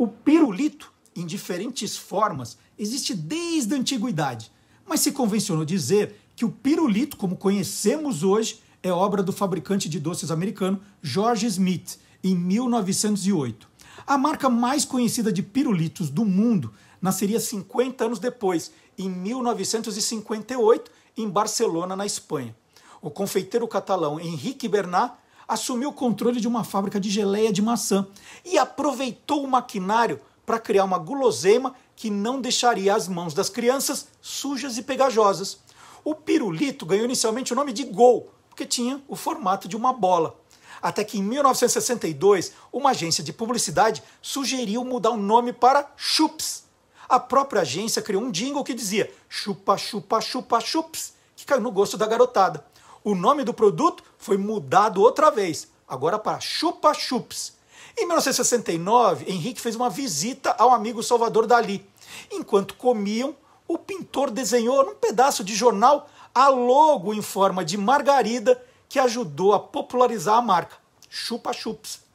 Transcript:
O pirulito, em diferentes formas, existe desde a antiguidade, mas se convencionou dizer que o pirulito, como conhecemos hoje, é obra do fabricante de doces americano George Smith, em 1908. A marca mais conhecida de pirulitos do mundo nasceria 50 anos depois, em 1958, em Barcelona, na Espanha. O confeiteiro catalão Henrique Bernat assumiu o controle de uma fábrica de geleia de maçã e aproveitou o maquinário para criar uma guloseima que não deixaria as mãos das crianças sujas e pegajosas. O pirulito ganhou inicialmente o nome de Gol, porque tinha o formato de uma bola. Até que em 1962, uma agência de publicidade sugeriu mudar o nome para Chups. A própria agência criou um jingle que dizia chupa, chupa, chupa, chups, que caiu no gosto da garotada. O nome do produto foi mudado outra vez, agora para Chupa Chups. Em 1969, Henrique fez uma visita ao amigo Salvador Dali. Enquanto comiam, o pintor desenhou num pedaço de jornal a logo em forma de margarida que ajudou a popularizar a marca, Chupa Chups.